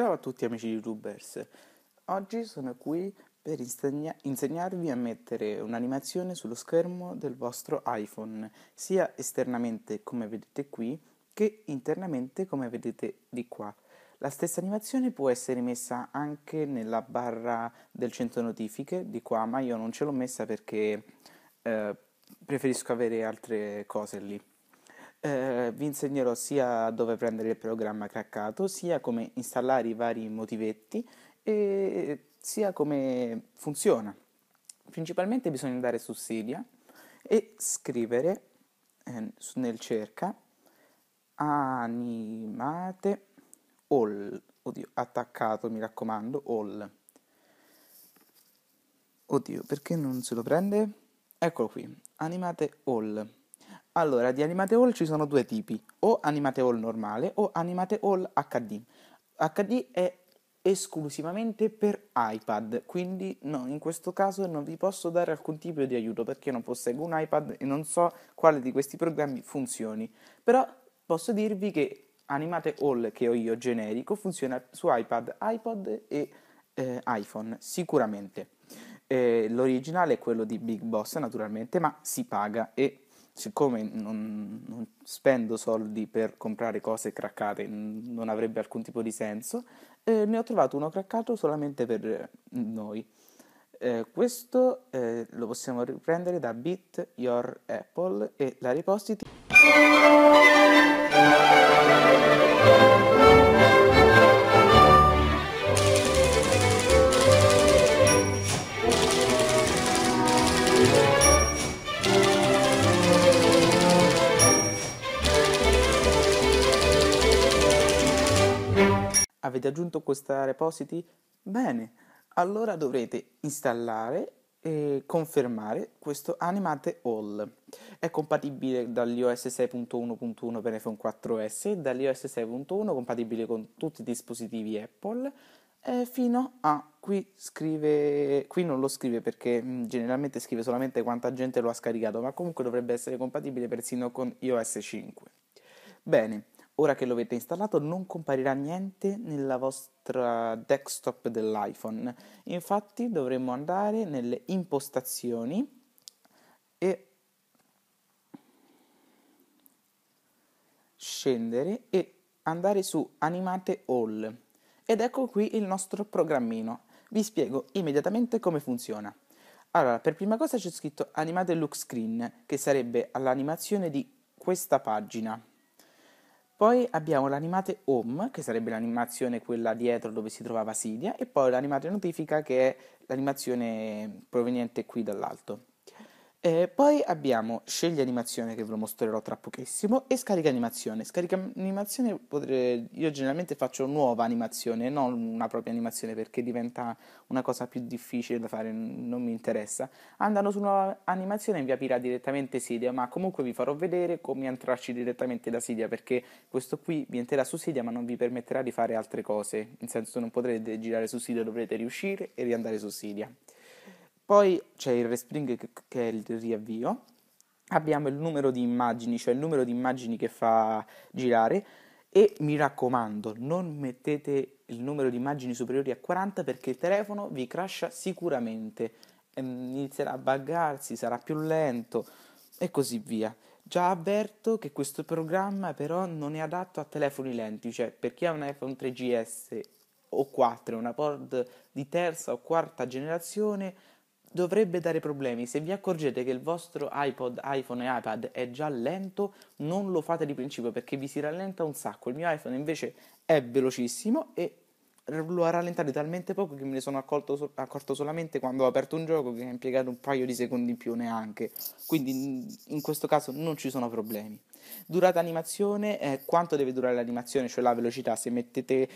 Ciao a tutti amici youtubers, oggi sono qui per insegna- insegnarvi a mettere un'animazione sullo schermo del vostro iPhone, sia esternamente come vedete qui, che internamente come vedete di qua. La stessa animazione può essere messa anche nella barra del centro notifiche di qua, ma io non ce l'ho messa perché eh, preferisco avere altre cose lì. Eh, vi insegnerò sia dove prendere il programma craccato, sia come installare i vari motivetti e sia come funziona. Principalmente bisogna andare su Siria e scrivere eh, nel cerca animate all, oddio, attaccato mi raccomando, all. Oddio, perché non se lo prende? Eccolo qui, animate all. Allora, di Animate All ci sono due tipi, o Animate All normale o Animate All HD. HD è esclusivamente per iPad, quindi no, in questo caso non vi posso dare alcun tipo di aiuto perché non posseggo un iPad e non so quale di questi programmi funzioni. Però posso dirvi che Animate All che ho io generico funziona su iPad, iPod e eh, iPhone sicuramente. Eh, l'originale è quello di Big Boss naturalmente, ma si paga e siccome non, non, spendo soldi per comprare cose craccate, non avrebbe alcun tipo di senso, eh, ne ho trovato uno craccato solamente per eh, noi. Eh, questo eh, lo possiamo riprendere da Beat Your Apple e la riposti. Avete aggiunto questa repository? Bene, allora dovrete installare e confermare questo Animate All. È compatibile dall'iOS 6.1.1 per iPhone 4S, e dall'iOS 6.1 compatibile con tutti i dispositivi Apple fino a qui scrive qui non lo scrive perché mm, generalmente scrive solamente quanta gente lo ha scaricato ma comunque dovrebbe essere compatibile persino con iOS 5 bene ora che lo avete installato non comparirà niente nella vostra desktop dell'iPhone. Infatti dovremmo andare nelle impostazioni e scendere e andare su animate all ed ecco qui il nostro programmino. Vi spiego immediatamente come funziona. Allora, per prima cosa c'è scritto animate look screen, che sarebbe l'animazione di questa pagina poi abbiamo l'animate home, che sarebbe l'animazione quella dietro dove si trovava Sidia, e poi l'animate notifica, che è l'animazione proveniente qui dall'alto. Eh, poi abbiamo Scegli animazione che ve lo mostrerò tra pochissimo e Scarica animazione. Scarica animazione potrei, io generalmente faccio nuova animazione, non una propria animazione perché diventa una cosa più difficile da fare, non mi interessa. Andando su nuova animazione vi aprirà direttamente Sidia, ma comunque vi farò vedere come entrarci direttamente da Sidia perché questo qui vi entrerà su Sidia ma non vi permetterà di fare altre cose, in senso non potrete girare su Sidia, dovrete riuscire e riandare su Sidia. Poi c'è il respring che, è il riavvio. Abbiamo il numero di immagini, cioè il numero di immagini che fa girare. E mi raccomando, non mettete il numero di immagini superiori a 40 perché il telefono vi crasha sicuramente. Ehm, inizierà a buggarsi, sarà più lento e così via. Già avverto che questo programma però non è adatto a telefoni lenti, cioè per chi ha un iPhone 3GS o 4 una board di terza o quarta generazione dovrebbe dare problemi. Se vi accorgete che il vostro iPod, iPhone e iPad è già lento, non lo fate di principio perché vi si rallenta un sacco. Il mio iPhone invece è velocissimo e lo ha rallentato talmente poco che me ne sono accorto, accorto solamente quando ho aperto un gioco che ha impiegato un paio di secondi in più neanche. Quindi mm, in questo caso non ci sono problemi. Durata animazione, eh, quanto deve durare l'animazione, cioè la velocità, se mettete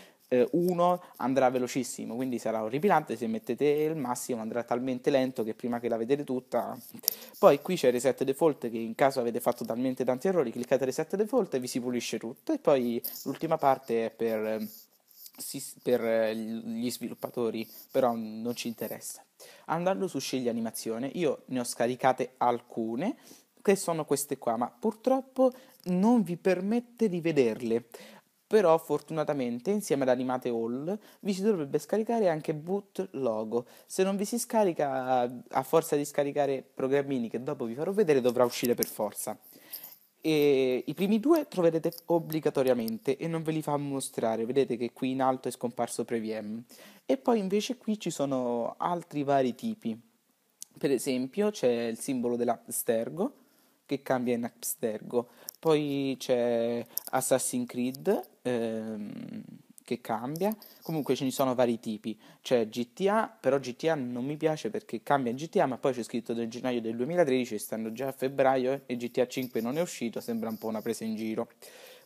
1 eh, andrà velocissimo, quindi sarà orripilante, se mettete il massimo andrà talmente lento che prima che la vedete tutta... Poi qui c'è Reset Default che in caso avete fatto talmente tanti errori, cliccate Reset Default e vi si pulisce tutto e poi l'ultima parte è per, eh, per eh, gli sviluppatori, però non ci interessa. Andando su Scegli Animazione, io ne ho scaricate alcune, che sono queste qua, ma purtroppo non vi permette di vederle però fortunatamente insieme ad Animate All vi si dovrebbe scaricare anche Boot Logo. Se non vi si scarica, a forza di scaricare programmini che dopo vi farò vedere, dovrà uscire per forza. E I primi due troverete obbligatoriamente e non ve li fa mostrare, vedete che qui in alto è scomparso PreVM. E poi invece qui ci sono altri vari tipi. Per esempio c'è il simbolo dell'Abstergo che cambia in Abstergo, poi c'è Assassin's Creed ehm, che cambia. Comunque ce ne sono vari tipi. C'è GTA, però GTA non mi piace perché cambia GTA, ma poi c'è scritto del gennaio del 2013, stanno già a febbraio e GTA 5 non è uscito, sembra un po' una presa in giro.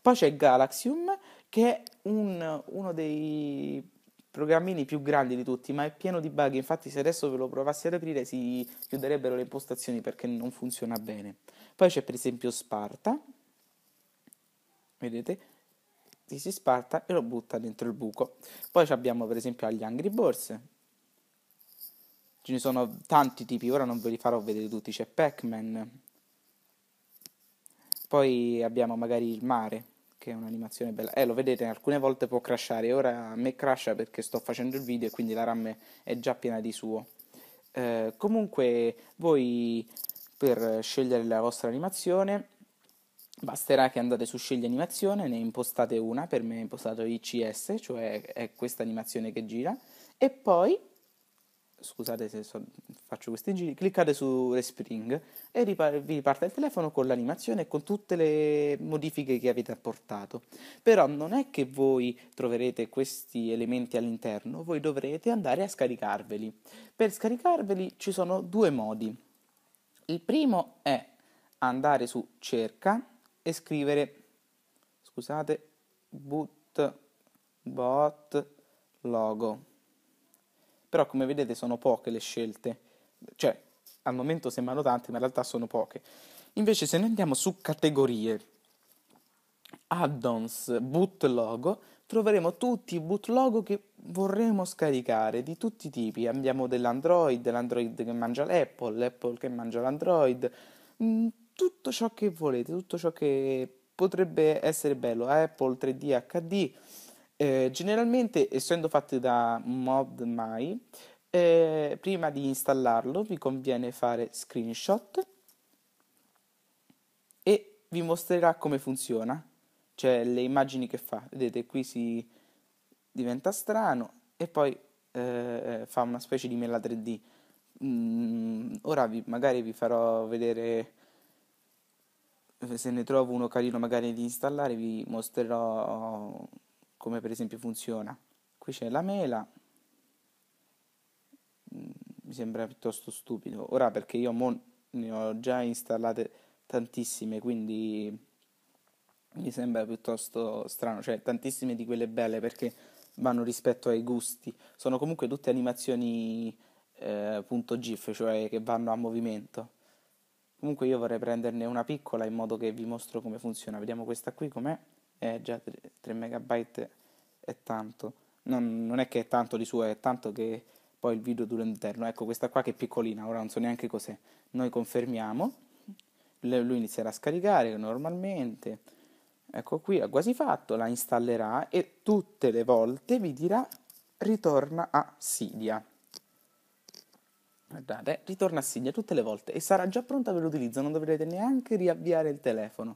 Poi c'è Galaxium, che è un, uno dei programmini più grandi di tutti, ma è pieno di bug. Infatti, se adesso ve lo provassi ad aprire, si chiuderebbero le impostazioni perché non funziona bene. Poi c'è per esempio Sparta. Vedete? ti si sparta e lo butta dentro il buco. Poi abbiamo per esempio agli Angry Birds. Ce ne sono tanti tipi, ora non ve li farò vedere tutti, c'è Pac-Man. Poi abbiamo magari il mare, che è un'animazione bella. Eh, lo vedete, alcune volte può crashare, ora a me crasha perché sto facendo il video e quindi la RAM è già piena di suo. Eh, comunque voi per scegliere la vostra animazione Basterà che andate su Scegli animazione, ne impostate una, per me è impostato ICS, cioè è questa animazione che gira, e poi, scusate se so, faccio questi giri, cliccate su Respring e ripar- vi riparte il telefono con l'animazione e con tutte le modifiche che avete apportato. Però non è che voi troverete questi elementi all'interno, voi dovrete andare a scaricarveli. Per scaricarveli ci sono due modi. Il primo è andare su cerca e scrivere scusate boot bot logo però come vedete sono poche le scelte cioè al momento sembrano tante ma in realtà sono poche invece se noi andiamo su categorie add-ons boot logo troveremo tutti i boot logo che vorremmo scaricare di tutti i tipi. Abbiamo dell'Android, l'Android che mangia l'Apple, l'Apple che mangia l'Android, mm, tutto ciò che volete, tutto ciò che potrebbe essere bello, Apple 3D HD. Eh, generalmente, essendo fatti da ModMy, eh, prima di installarlo vi conviene fare screenshot e vi mostrerà come funziona, cioè le immagini che fa. Vedete, qui si diventa strano e poi eh, eh fa una specie di mela 3D. Mm, ora vi, magari vi farò vedere se ne trovo uno carino magari di installare vi mostrerò come per esempio funziona qui c'è la mela mm, mi sembra piuttosto stupido ora perché io ne ho già installate tantissime quindi mi sembra piuttosto strano cioè tantissime di quelle belle perché vanno rispetto ai gusti sono comunque tutte animazioni eh, punto gif cioè che vanno a movimento Comunque io vorrei prenderne una piccola in modo che vi mostro come funziona. Vediamo questa qui com'è. È eh, già 3, megabyte è tanto. Non, non, è che è tanto di suo, è tanto che poi il video dura interno. Ecco questa qua che è piccolina, ora non so neanche cos'è. Noi confermiamo, lui inizierà a scaricare normalmente. Ecco qui, ha quasi fatto, la installerà e tutte le volte vi dirà ritorna a Sidia. Guardate, ritorna a Siglia tutte le volte e sarà già pronta per l'utilizzo, non dovrete neanche riavviare il telefono.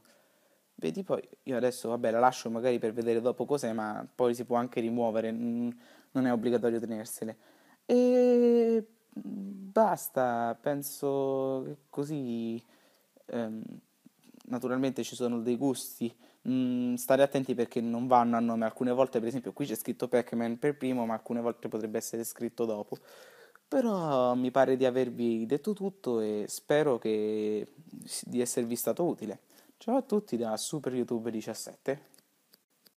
Vedi poi, io adesso vabbè la lascio magari per vedere dopo cos'è, ma poi si può anche rimuovere, non è obbligatorio tenersele. E mm, basta, penso che così... Ehm, naturalmente ci sono dei gusti, mm, stare attenti perché non vanno a nome, alcune volte per esempio qui c'è scritto Pac-Man per primo, ma alcune volte potrebbe essere scritto dopo. Però mi pare di avervi detto tutto e spero che, di esservi stato utile. Ciao a tutti da Super YouTube 17.